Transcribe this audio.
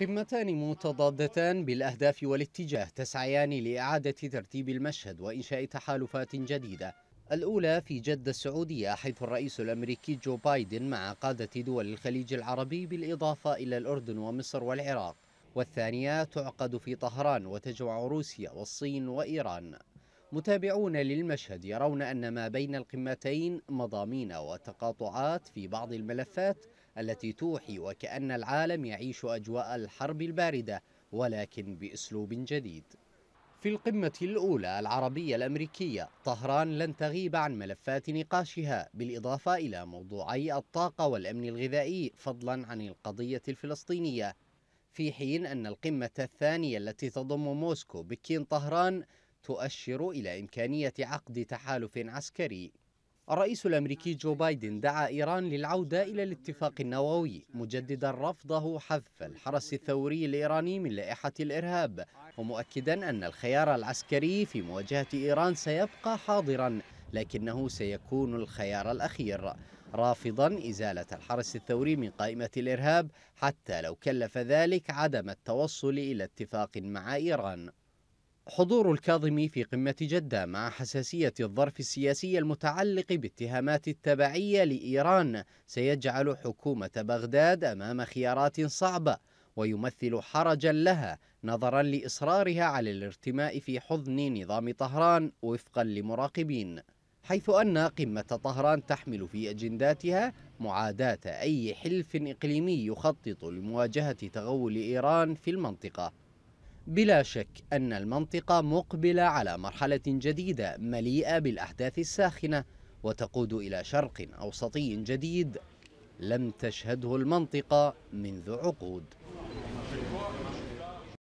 قمتان متضادتان بالأهداف والاتجاه تسعيان لإعادة ترتيب المشهد وإنشاء تحالفات جديدة الأولى في جدة السعودية حيث الرئيس الأمريكي جو بايدن مع قادة دول الخليج العربي بالإضافة إلى الأردن ومصر والعراق والثانية تعقد في طهران وتجمع روسيا والصين وإيران متابعون للمشهد يرون أن ما بين القمتين مضامين وتقاطعات في بعض الملفات التي توحي وكأن العالم يعيش أجواء الحرب الباردة ولكن بأسلوب جديد في القمة الأولى العربية الأمريكية طهران لن تغيب عن ملفات نقاشها بالإضافة إلى موضوعي الطاقة والأمن الغذائي فضلا عن القضية الفلسطينية في حين أن القمة الثانية التي تضم موسكو بكين طهران تؤشر إلى إمكانية عقد تحالف عسكري الرئيس الأمريكي جو بايدن دعا إيران للعودة إلى الاتفاق النووي مجددا رفضه حذف الحرس الثوري الإيراني من لائحة الإرهاب ومؤكدا أن الخيار العسكري في مواجهة إيران سيبقى حاضرا لكنه سيكون الخيار الأخير رافضا إزالة الحرس الثوري من قائمة الإرهاب حتى لو كلف ذلك عدم التوصل إلى اتفاق مع إيران حضور الكاظمي في قمة جدة مع حساسية الظرف السياسي المتعلق باتهامات التبعية لإيران سيجعل حكومة بغداد أمام خيارات صعبة ويمثل حرجا لها نظرا لإصرارها على الارتماء في حضن نظام طهران وفقا لمراقبين حيث أن قمة طهران تحمل في أجنداتها معاداة أي حلف إقليمي يخطط لمواجهة تغول إيران في المنطقة بلا شك أن المنطقة مقبلة على مرحلة جديدة مليئة بالأحداث الساخنة وتقود إلى شرق أوسطي جديد لم تشهده المنطقة منذ عقود